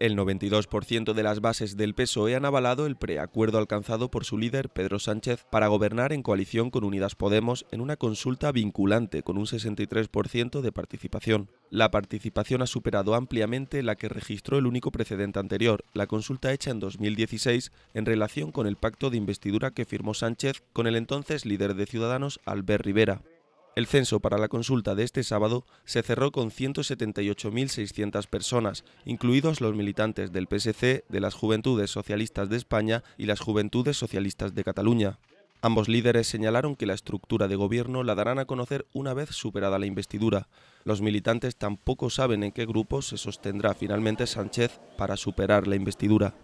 El 92% de las bases del PSOE han avalado el preacuerdo alcanzado por su líder, Pedro Sánchez, para gobernar en coalición con Unidas Podemos en una consulta vinculante con un 63% de participación. La participación ha superado ampliamente la que registró el único precedente anterior, la consulta hecha en 2016 en relación con el pacto de investidura que firmó Sánchez con el entonces líder de Ciudadanos, Albert Rivera. El censo para la consulta de este sábado se cerró con 178.600 personas, incluidos los militantes del PSC, de las Juventudes Socialistas de España y las Juventudes Socialistas de Cataluña. Ambos líderes señalaron que la estructura de gobierno la darán a conocer una vez superada la investidura. Los militantes tampoco saben en qué grupo se sostendrá finalmente Sánchez para superar la investidura.